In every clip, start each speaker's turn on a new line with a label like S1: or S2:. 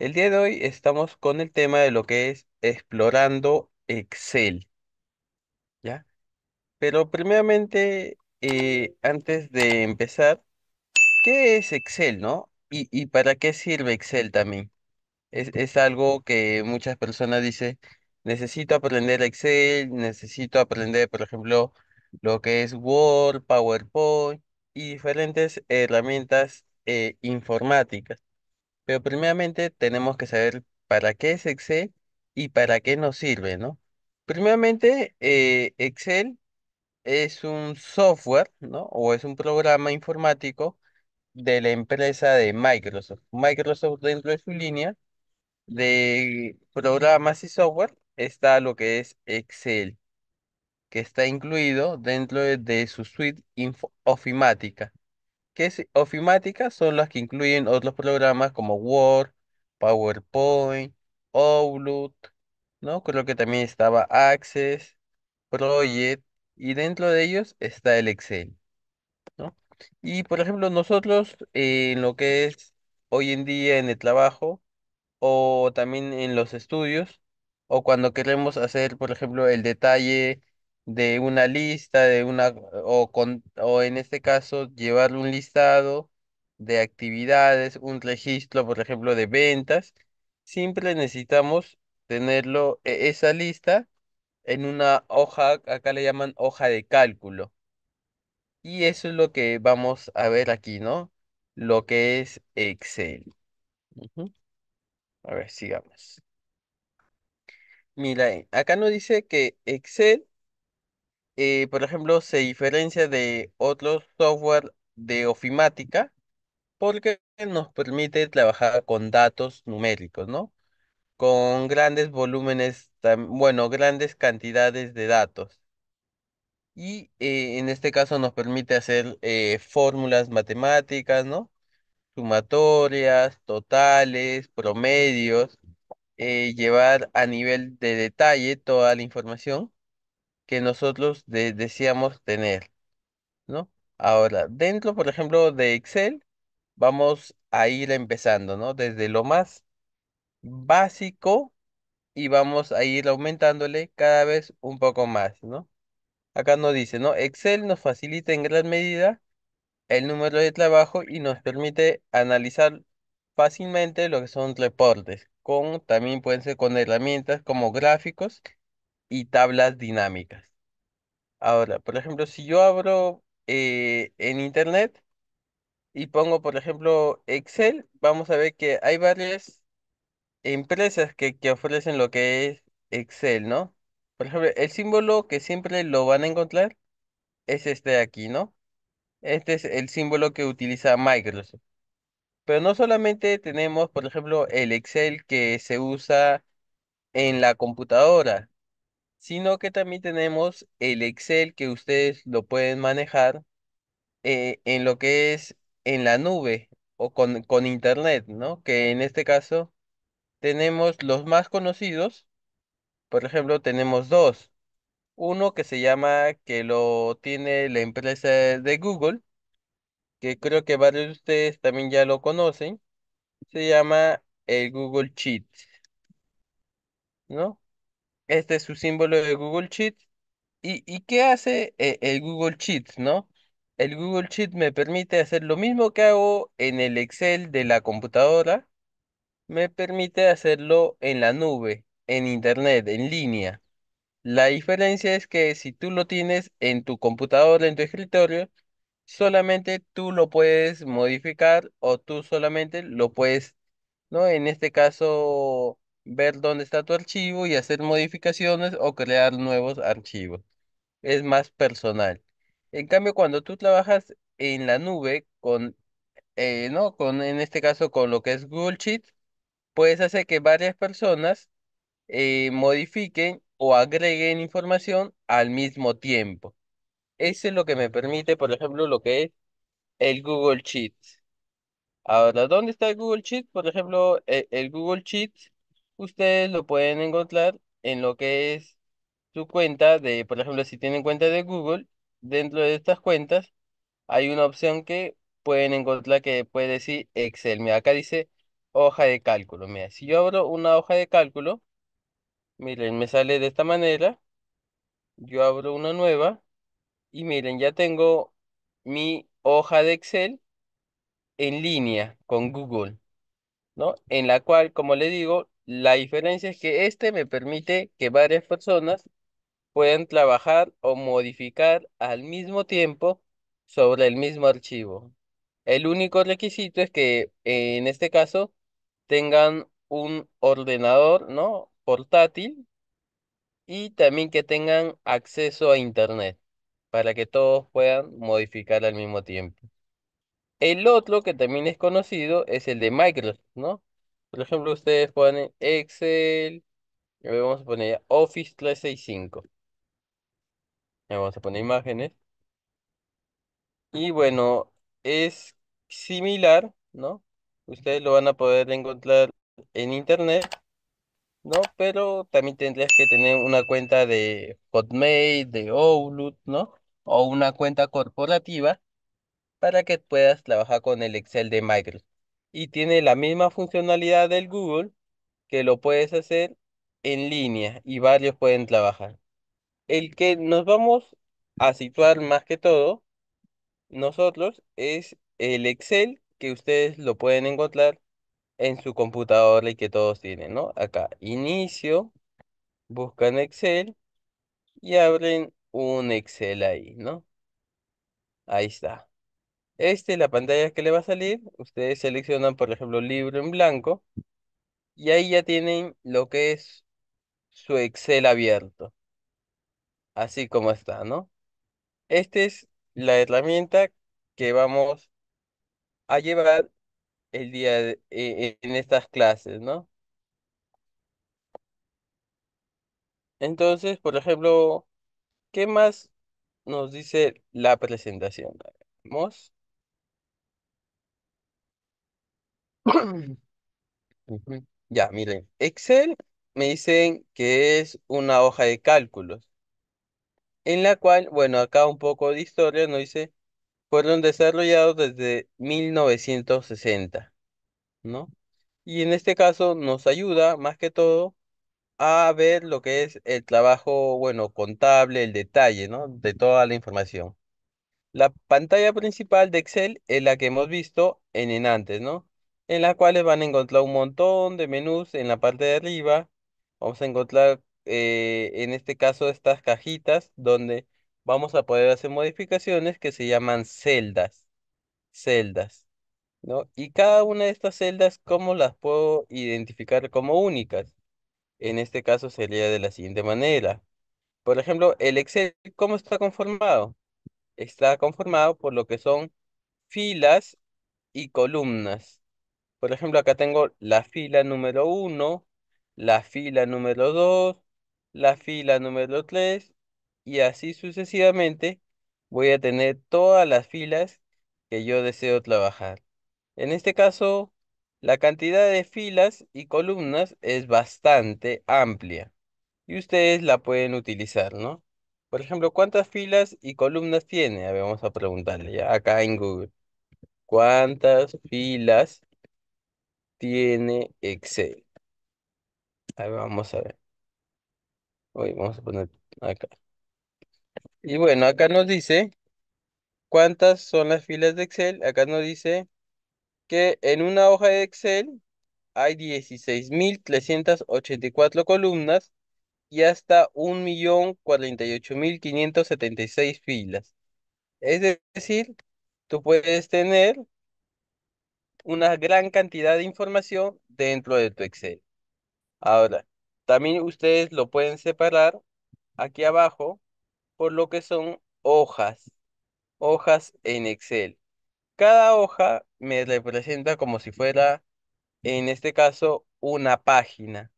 S1: El día de hoy estamos con el tema de lo que es explorando Excel, ¿ya? Pero primeramente, eh, antes de empezar, ¿qué es Excel, no? ¿Y, para qué sirve Excel también? Es, es algo que muchas personas dicen, necesito aprender Excel, necesito aprender, por ejemplo, lo que es Word, PowerPoint y diferentes herramientas eh, informáticas. Pero primeramente tenemos que saber para qué es Excel y para qué nos sirve, ¿no? Primeramente, eh, Excel es un software, ¿no? O es un programa informático de la empresa de Microsoft. Microsoft dentro de su línea de programas y software está lo que es Excel, que está incluido dentro de, su suite ofimática que son las que incluyen otros programas como Word, PowerPoint, Outlook, ¿no? Creo que también estaba Access, Project, y dentro de ellos está el Excel, ¿no? Y por ejemplo, nosotros eh, en lo que es hoy en día en el trabajo o también en los estudios, o cuando queremos hacer, por ejemplo, el detalle de una lista, de una, o, o en este caso, llevar un listado de actividades, un registro, por ejemplo, de ventas. Siempre necesitamos tenerlo, e, esa lista, en una hoja, acá le llaman hoja de cálculo. Y eso es lo que vamos a ver aquí, ¿no? Lo que es Excel. A ver, sigamos. Mira, eh, acá nos dice que Excel eh, por ejemplo, se diferencia de otros software de ofimática porque nos permite trabajar con datos numéricos, ¿no? Con grandes volúmenes, bueno, grandes cantidades de datos. Y eh, en este caso nos permite hacer eh, fórmulas matemáticas, ¿no? Sumatorias, totales, promedios, llevar a nivel de detalle toda la información que nosotros deseamos tener, ¿no? Ahora, dentro, por ejemplo, de Excel, vamos a ir empezando, ¿no? Desde lo más básico y vamos a ir aumentándole cada vez un poco más, ¿no? Acá nos dice, ¿no? Excel nos facilita en gran medida el número de trabajo y nos permite analizar fácilmente lo que son reportes, con, también pueden ser con herramientas como gráficos y tablas dinámicas. Ahora, por ejemplo, si yo abro eh, en internet y pongo, por ejemplo, Excel, vamos a ver que hay varias empresas que, que ofrecen lo que es Excel, ¿no? Por ejemplo, el símbolo que siempre lo van a encontrar es este de aquí, ¿no? Este es el símbolo que utiliza Microsoft. Pero no solamente tenemos, por ejemplo, el Excel que se usa en la computadora, sino que también tenemos el Excel que ustedes lo pueden manejar eh, en lo que es en la nube o con, con Internet, ¿no? Que en este caso tenemos los más conocidos, por ejemplo, tenemos dos. Uno que se llama, que lo tiene la empresa de Google, que creo que varios de ustedes también ya lo conocen, se llama el Google Sheets, ¿no? Este es su símbolo de Google Sheets. ¿Y, qué hace eh, el Google Sheets, no? El Google Sheets me permite hacer lo mismo que hago en el Excel de la computadora, me permite hacerlo en la nube, en internet, en línea. La diferencia es que si tú lo tienes en tu computadora, en tu escritorio, solamente tú lo puedes modificar o tú solamente lo puedes, ¿no? En este caso, ver dónde está tu archivo y hacer modificaciones o crear nuevos archivos. Es más personal. En cambio, cuando tú trabajas en la nube con, eh, ¿no? con, en este caso, con lo que es Google Sheets, puedes hacer que varias personas eh, modifiquen o agreguen información al mismo tiempo. Eso es lo que me permite, por ejemplo, lo que es el Google Sheets. Ahora, ¿dónde está el Google Sheets? Por ejemplo, e, el Google Sheets ustedes lo pueden encontrar en lo que es su cuenta de, por ejemplo, si tienen cuenta de Google, dentro de estas cuentas hay una opción que pueden encontrar que puede decir Excel. Mira, acá dice hoja de cálculo. Mira, si yo abro una hoja de cálculo, miren, me sale de esta manera. Yo abro una nueva y miren, ya tengo mi hoja de Excel en línea con Google, ¿no? En la cual, como le digo, la diferencia es que este me permite que varias personas puedan trabajar o modificar al mismo tiempo sobre el mismo archivo. El único requisito es que eh, en este caso tengan un ordenador, ¿no? portátil y también que tengan acceso a internet para que todos puedan modificar al mismo tiempo. El otro que también es conocido es el de Microsoft, ¿no? Por ejemplo, ustedes ponen Excel. Y vamos a poner Office 365. Le vamos a poner imágenes. Y bueno, es similar, ¿no? Ustedes lo van a poder encontrar en internet, ¿no? Pero también tendrías que tener una cuenta de Hotmail, de Outlook, ¿no? O una cuenta corporativa para que puedas trabajar con el Excel de Microsoft y tiene la misma funcionalidad del Google que lo puedes hacer en línea y varios pueden trabajar. El que nos vamos a situar más que todo nosotros es el Excel que ustedes lo pueden encontrar en su computadora y que todos tienen, ¿no? Acá, inicio, buscan Excel y abren un Excel ahí, ¿no? Ahí está es este, la pantalla que le va a salir, ustedes seleccionan, por ejemplo, libro en blanco y ahí ya tienen lo que es su Excel abierto. Así como está, ¿no? Esta es la herramienta que vamos a llevar el día e, en estas clases, ¿no? Entonces, por ejemplo, ¿qué más nos dice la presentación? Vamos. Ya, miren, Excel me dicen que es una hoja de cálculos, en la cual, bueno, acá un poco de historia nos dice, fueron desarrollados desde 1960, ¿no? Y en este caso nos ayuda más que todo a ver lo que es el trabajo, bueno, contable, el detalle, ¿no? De toda la información. La pantalla principal de Excel es la que hemos visto en en antes, ¿no? en las cuales van a encontrar un montón de menús en la parte de arriba. Vamos a encontrar, eh, en este caso, estas cajitas donde vamos a poder hacer modificaciones que se llaman celdas. Celdas. ¿no? Y cada una de estas celdas, ¿cómo las puedo identificar como únicas? En este caso sería de la siguiente manera. Por ejemplo, el Excel, ¿cómo está conformado? Está conformado por lo que son filas y columnas. Por ejemplo, acá tengo la fila número 1, la fila número 2, la fila número 3 y así sucesivamente voy a tener todas las filas que yo deseo trabajar. En este caso, la cantidad de filas y columnas es bastante amplia y ustedes la pueden utilizar, ¿no? Por ejemplo, ¿cuántas filas y columnas tiene? vamos a preguntarle ya acá en Google. ¿Cuántas filas tiene Excel? A vamos a ver. Hoy vamos a poner acá. Y bueno, acá nos dice cuántas son las filas de Excel. Acá nos dice que en una hoja de Excel hay 16.384 columnas y hasta 1.048.576 filas. Es decir, tú puedes tener una gran cantidad de información dentro de tu Excel. Ahora, también ustedes lo pueden separar aquí abajo por lo que son hojas, hojas en Excel. Cada hoja me representa como si fuera, en este caso, una página.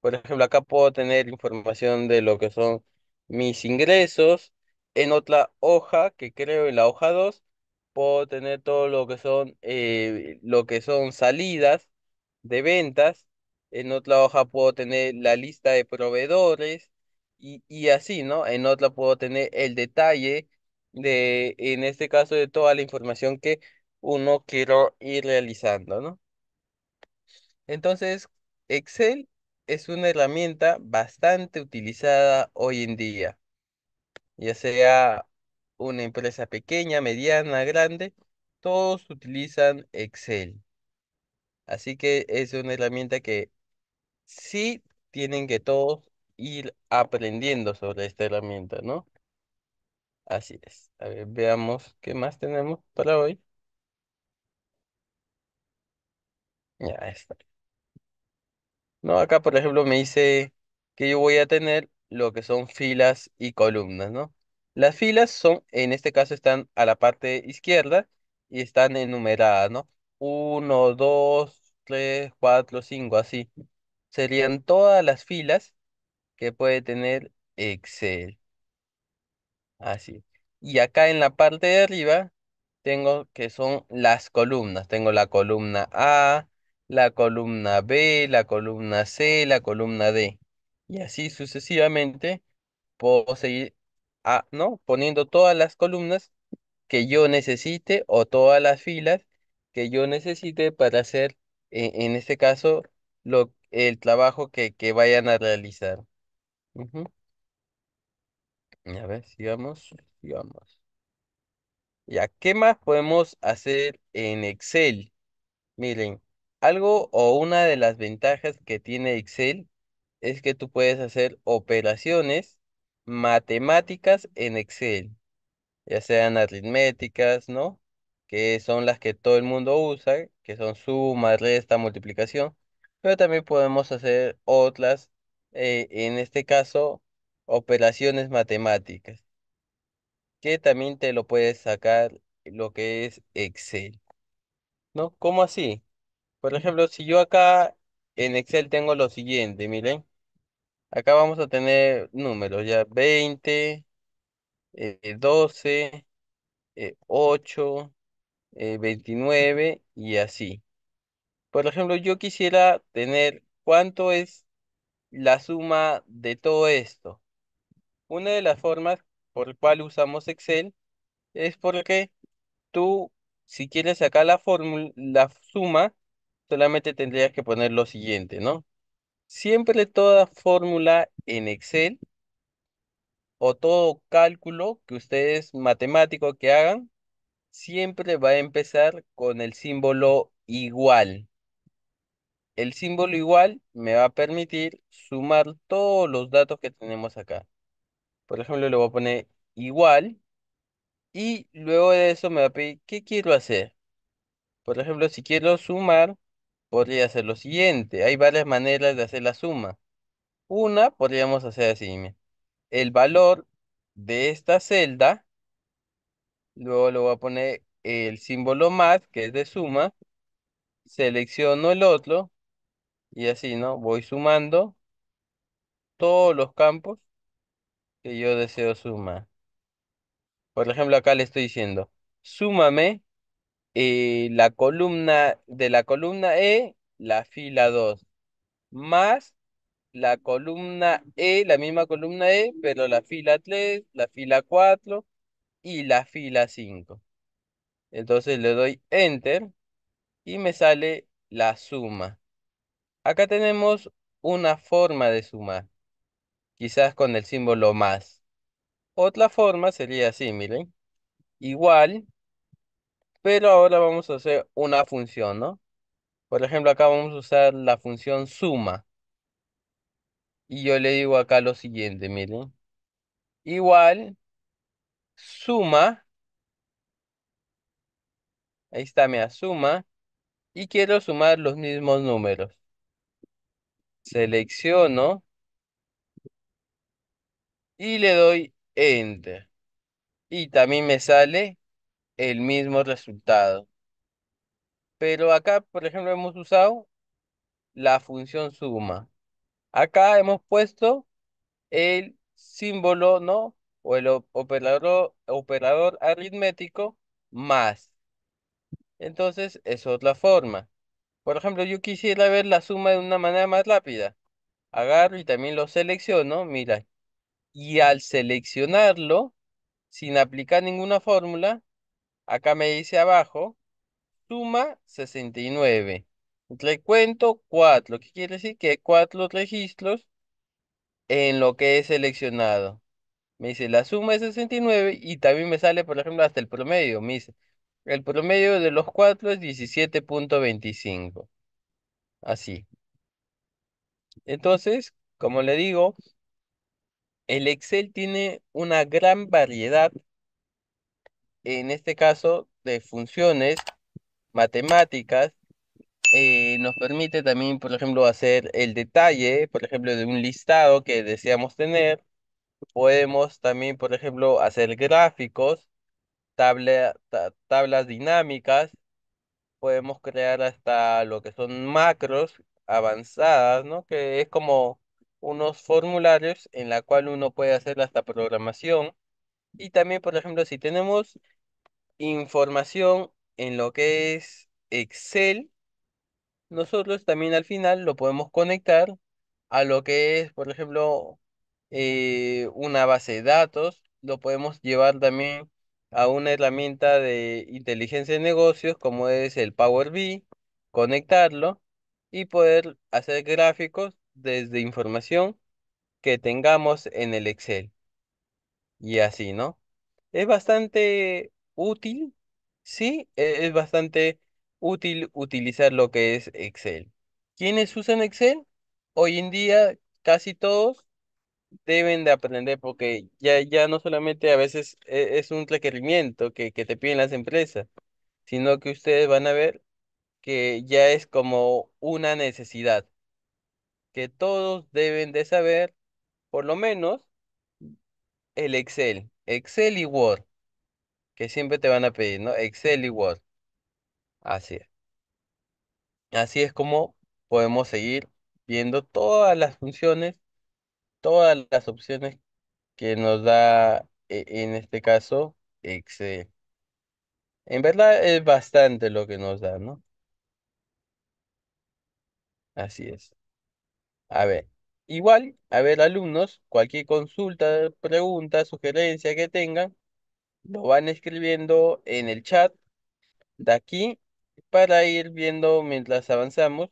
S1: Por ejemplo, acá puedo tener información de lo que son mis ingresos. En otra hoja que creo en la hoja 2, puedo tener todo lo que son, eh, lo que son salidas de ventas, en otra hoja puedo tener la lista de proveedores y, así, ¿no? En otra puedo tener el detalle de, en este caso, de toda la información que uno quiero ir realizando, ¿no? Entonces, Excel es una herramienta bastante utilizada hoy en día, ya sea una empresa pequeña, mediana, grande, todos utilizan Excel. Así que es una herramienta que sí tienen que todos ir aprendiendo sobre esta herramienta, ¿no? Así es. A ver, veamos qué más tenemos para hoy. Ya está. No, acá por ejemplo me dice que yo voy a tener lo que son filas y columnas, ¿no? Las filas son, en este caso, están a la parte izquierda y están enumeradas, ¿no? Uno, dos, tres, cuatro, cinco, así. Serían todas las filas que puede tener Excel. Así. Y acá en la parte de arriba tengo que son las columnas. Tengo la columna A, la columna B, la columna C, la columna D. Y así sucesivamente puedo seguir ¿no? Poniendo todas las columnas que yo necesite o todas las filas que yo necesite para hacer, e, en, este caso, lo, el trabajo que, vayan a realizar. A ver, sigamos, sigamos. Ya, ¿qué más podemos hacer en Excel? Miren, algo o una de las ventajas que tiene Excel es que tú puedes hacer operaciones matemáticas en Excel, ya sean aritméticas, ¿no? Que son las que todo el mundo usa, que son suma, resta, multiplicación, pero también podemos hacer otras, eh, en este caso, operaciones matemáticas, que también te lo puedes sacar lo que es Excel, ¿no? ¿Cómo así? Por ejemplo, si yo acá en Excel tengo lo siguiente, miren. Acá vamos a tener números ya 20, 12, 8, 29 y así. Por ejemplo, yo quisiera tener cuánto es la suma de todo esto. Una de las formas por la cual usamos Excel es porque tú, si quieres sacar la fórmula, la suma, solamente tendrías que poner lo siguiente, ¿no? Siempre toda fórmula en Excel o todo cálculo que ustedes matemáticos que hagan, siempre va a empezar con el símbolo igual. El símbolo igual me va a permitir sumar todos los datos que tenemos acá. Por ejemplo, le voy a poner igual y luego de eso me va a pedir qué quiero hacer. Por ejemplo, si quiero sumar podría hacer lo siguiente. Hay varias maneras de hacer la suma. Una, podríamos hacer así. El valor de esta celda, luego le voy a poner el símbolo más, que es de suma, selecciono el otro, y así, ¿no? Voy sumando todos los campos que yo deseo sumar. Por ejemplo, acá le estoy diciendo, súmame eh, la columna de la columna E, la fila 2, más la columna E, la misma columna E, pero la fila 3, la fila 4 y la fila 5. Entonces le doy Enter y me sale la suma. Acá tenemos una forma de sumar, quizás con el símbolo más. Otra forma sería así, miren. Igual, pero ahora vamos a hacer una función, ¿no? Por ejemplo, acá vamos a usar la función suma. Y yo le digo acá lo siguiente, miren. Igual, suma. Ahí está, mi suma. Y quiero sumar los mismos números. Selecciono. Y le doy Enter. Y también me sale el mismo resultado. Pero acá, por ejemplo, hemos usado la función suma. Acá hemos puesto el símbolo, ¿no? O el operador, operador aritmético más. Entonces, es otra forma. Por ejemplo, yo quisiera ver la suma de una manera más rápida. Agarro y también lo selecciono, mira. Y al seleccionarlo, sin aplicar ninguna fórmula, Acá me dice abajo, suma 69. Le cuento 4, qué quiere decir que hay 4 registros en lo que he seleccionado. Me dice la suma es 69 y también me sale, por ejemplo, hasta el promedio. Me dice, el promedio de los 4 es 17.25. Así. Entonces, como le digo, el Excel tiene una gran variedad en este caso de funciones matemáticas, eh, nos permite también, por ejemplo, hacer el detalle, por ejemplo, de un listado que deseamos tener. Podemos también, por ejemplo, hacer gráficos, tablas dinámicas. Podemos crear hasta lo que son macros avanzadas, ¿no? Que es como unos formularios en la cual uno puede hacer hasta programación. Y también, por ejemplo, si tenemos información en lo que es Excel, nosotros también al final lo podemos conectar a lo que es, por ejemplo, eh, una base de datos, lo podemos llevar también a una herramienta de inteligencia de negocios como es el Power BI, conectarlo y poder hacer gráficos desde información que tengamos en el Excel. Y así, ¿no? Es bastante útil, sí, e-, es bastante útil utilizar lo que es Excel. ¿Quiénes usan Excel? Hoy en día casi todos deben de aprender porque ya, ya no solamente a veces e-, es un requerimiento que, que te piden las empresas, sino que ustedes van a ver que ya es como una necesidad, que todos deben de saber por lo menos el Excel, Excel y Word que siempre te van a pedir, ¿no? Excel y Word. Así es. Así es como podemos seguir viendo todas las funciones, todas las opciones que nos da e, en este caso Excel. En verdad es bastante lo que nos da, ¿no? Así es. A ver, igual, a ver alumnos, cualquier consulta, pregunta, sugerencia que tengan, lo van escribiendo en el chat de aquí para ir viendo mientras avanzamos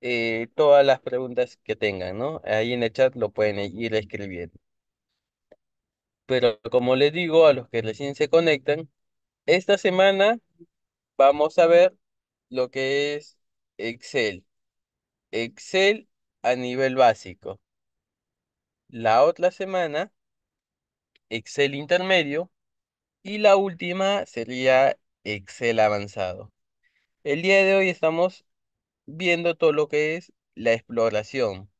S1: eh, todas las preguntas que tengan, ¿no? Ahí en el chat lo pueden e-, ir escribiendo. Pero como les digo a los que recién se conectan, esta semana vamos a ver lo que es Excel. Excel a nivel básico. La otra semana, Excel intermedio y la última sería Excel avanzado. El día de hoy estamos viendo todo lo que es la exploración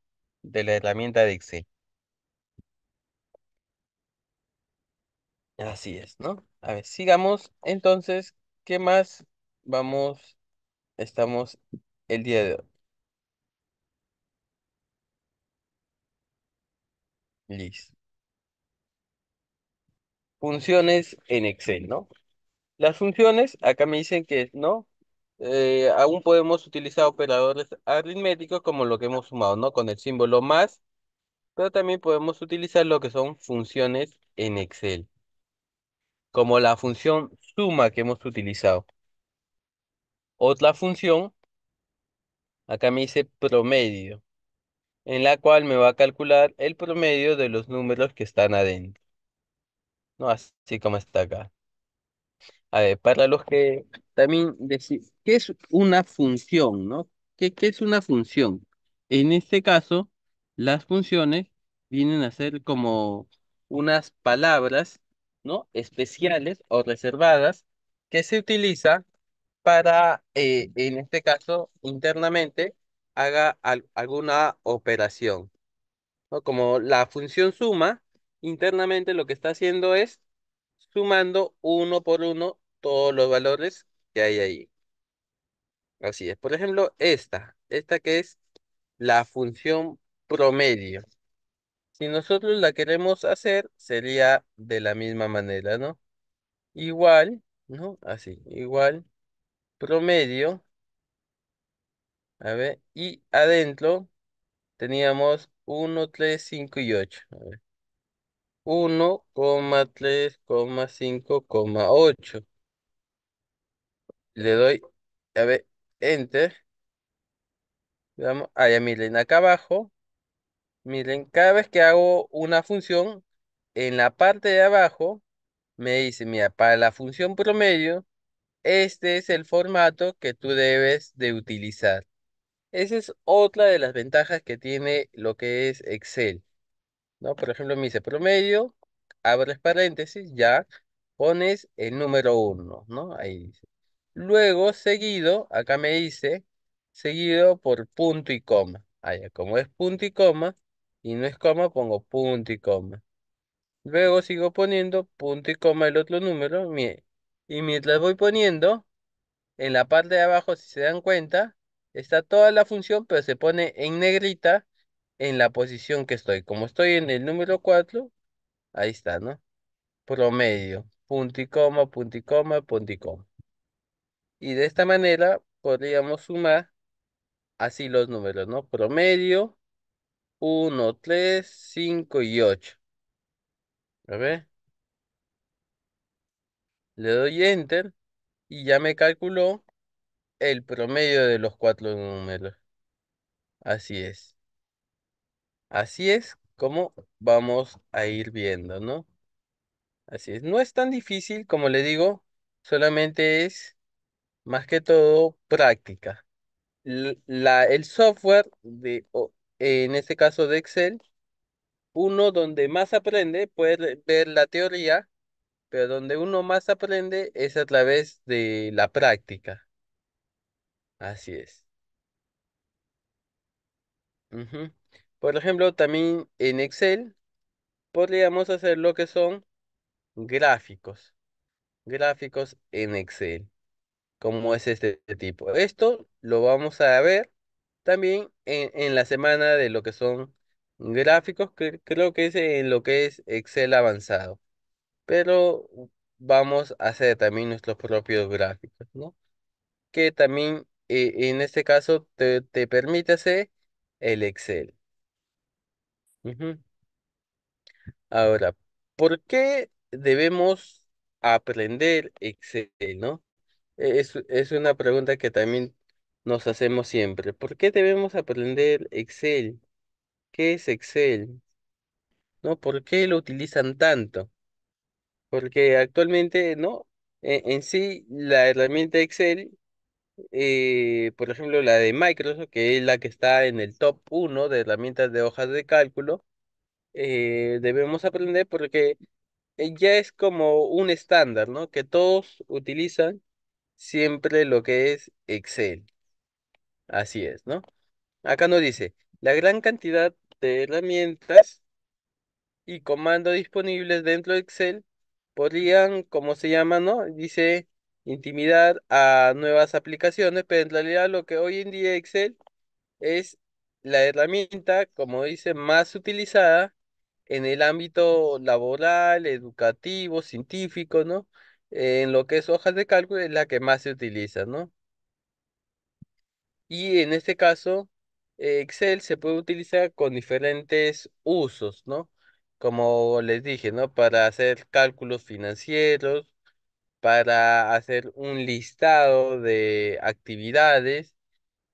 S1: de la herramienta de Excel. Así es, ¿no? A ver, sigamos. Entonces, ¿qué más vamos, estamos el día de hoy? Listo funciones en Excel, ¿no? Las funciones, acá me dicen que no, eh, aún podemos utilizar operadores aritméticos como lo que hemos sumado, ¿no? Con el símbolo más, pero también podemos utilizar lo que son funciones en Excel, como la función suma que hemos utilizado. Otra función, acá me dice promedio, en la cual me va a calcular el promedio de los números que están adentro no así como está acá. A ver, para los que también decir, ¿qué es una función, no? ¿Qué, ¿Qué es una función? En este caso, las funciones vienen a ser como unas palabras, ¿no? Especiales o reservadas que se utiliza para, eh, en este caso, internamente, haga alguna operación. Como la función suma, internamente lo que está haciendo es sumando uno por uno todos los valores que hay ahí. Así es. Por ejemplo, esta, esta que es la función promedio. Si nosotros la queremos hacer, sería de la misma manera, ¿no? Igual, ¿no? Así, igual, promedio. A ver, y adentro teníamos 1, 3, 5 y 8. A ver. 1,3,5,8. Le doy, a ver, enter. Vamos, ah, miren, acá abajo, miren, cada vez que hago una función, en la parte de abajo, me dice, mira, para la función promedio, este es el formato que tú debes de utilizar. Esa es otra de las ventajas que tiene lo que es Excel. ¿no? Por ejemplo, me dice promedio, abres paréntesis, ya pones el número 1, ¿no? Ahí dice. Luego, seguido, acá me dice, seguido por punto y coma. Ah, como es punto y coma, y no es coma, pongo punto y coma. Luego sigo poniendo punto y coma el otro número, y mientras voy poniendo, en la parte de abajo, si se dan cuenta, está toda la función, pero se pone en negrita en la posición que estoy. Como estoy en el número 4, ahí está, ¿no? Promedio, punto y coma, punto y coma, punto y coma. Y de esta manera podríamos sumar así los números, ¿no? Promedio, 1, 3, 5 y 8. A ver. Le doy enter y ya me calculó el promedio de los cuatro números. Así es. Así es como vamos a ir viendo, ¿no? Así es. No es tan difícil, como le digo, solamente es más que todo práctica. La, el software de, en este caso de Excel, uno donde más aprende, puede ver la teoría, pero donde uno más aprende es a través de la práctica. Así es. Por ejemplo, también en Excel podríamos hacer lo que son gráficos. Gráficos en Excel, como es este tipo. Esto lo vamos a ver también en, la semana de lo que son gráficos, creo que es en lo que es Excel avanzado. Pero vamos a hacer también nuestros propios gráficos, ¿no? Que también eh, en este caso te permite hacer el Excel. Ahora, ¿por qué debemos aprender Excel, no? E, es, una pregunta que también nos hacemos siempre. ¿Por qué debemos aprender Excel? ¿Qué es Excel? ¿No? ¿Por qué lo utilizan tanto? Porque actualmente, ¿no? E, en, sí, la herramienta Excel eh, por ejemplo, la de Microsoft, que es la que está en el top 1 de herramientas de hojas de cálculo, eh, debemos aprender porque eh, ya es como un estándar, ¿no? Que todos utilizan siempre lo que es Excel. Así es, ¿no? Acá nos dice, la gran cantidad de herramientas y comandos disponibles dentro de Excel podrían, como se llama, ¿no? Dice Intimidar a nuevas aplicaciones, pero en realidad lo que hoy en día Excel es la herramienta, como dice, más utilizada en el ámbito laboral, educativo, científico, ¿no? En lo que es hojas de cálculo es la que más se utiliza, ¿no? Y en este caso, Excel se puede utilizar con diferentes usos, ¿no? Como les dije, ¿no? Para hacer cálculos financieros, para hacer un listado de actividades,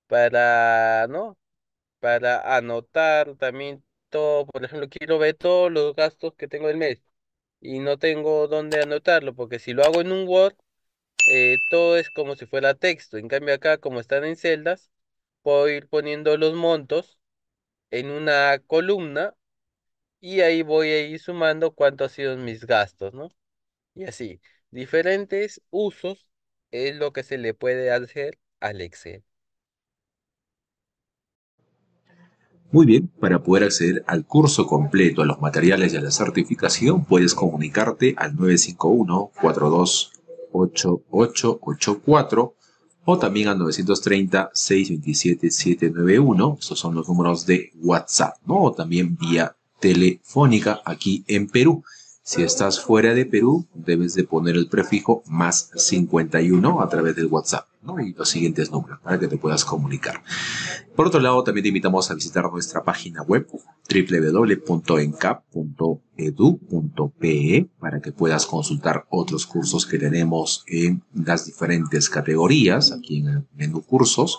S1: para, ¿no? Para anotar también todo, por ejemplo, quiero ver todos los gastos que tengo del mes y no tengo dónde anotarlo, porque si lo hago en un Word, eh, todo es como si fuera texto. En cambio acá, como están en celdas, puedo ir poniendo los montos en una columna y ahí voy a ir sumando cuánto han sido mis gastos, ¿no? Y así. Diferentes usos es lo que se le puede hacer al Excel.
S2: Muy bien, para poder acceder al curso completo, a los materiales y a la certificación, puedes comunicarte al 951-428884 o también al 930-627-791. Estos son los números de WhatsApp, O también vía telefónica aquí en Perú. Si estás fuera de Perú, debes de poner el prefijo más 51 a través del WhatsApp y los siguientes números para que te puedas comunicar. Por otro lado, también te invitamos a visitar nuestra página web www.encap.edu.pe para que puedas consultar otros cursos que tenemos en las diferentes categorías, aquí en el menú cursos,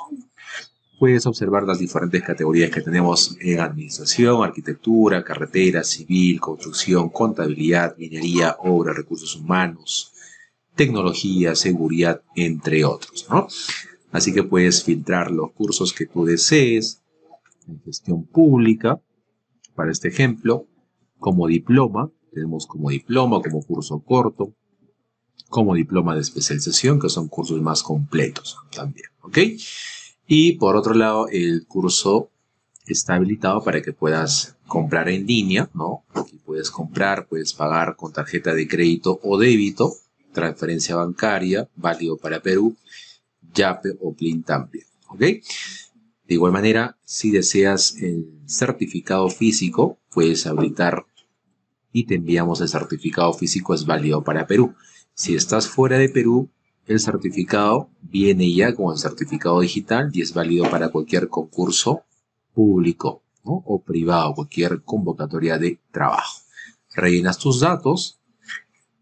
S2: puedes observar las diferentes categorías que tenemos en administración, arquitectura, carretera, civil, construcción, contabilidad, minería, obra, recursos humanos, tecnología, seguridad, entre otros. Así que puedes filtrar los cursos que tú desees en gestión pública, para este ejemplo, como diploma, tenemos como diploma, como curso corto, como diploma de especialización, que son cursos más completos también, ¿ok? Y por otro lado, el curso está habilitado para que puedas comprar en línea, ¿no? Aquí puedes comprar, puedes pagar con tarjeta de crédito o débito, transferencia bancaria, válido para Perú, YAPE o PLIN también, ¿ok? De igual manera, si deseas el certificado físico, puedes habilitar y te enviamos el certificado físico, es válido para Perú. Si estás fuera de Perú, el certificado viene ya con el certificado digital y es válido para cualquier concurso público o privado, cualquier convocatoria de trabajo. Rellenas tus datos,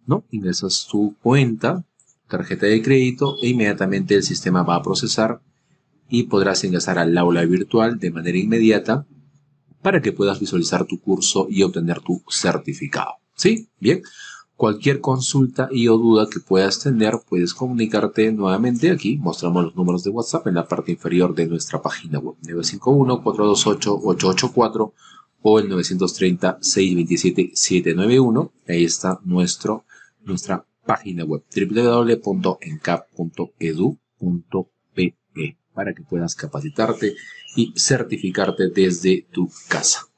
S2: ¿no? ingresas tu cuenta, tarjeta de crédito e inmediatamente el sistema va a procesar y podrás ingresar al aula virtual de manera inmediata para que puedas visualizar tu curso y obtener tu certificado. ¿Sí? Bien. Cualquier consulta y o duda que puedas tener, puedes comunicarte nuevamente aquí. Mostramos los números de WhatsApp en la parte inferior de nuestra página web. 951-428-884 o el 930-627-791. Ahí está nuestro, nuestra página web www.encap.edu.pe para que puedas capacitarte y certificarte desde tu casa.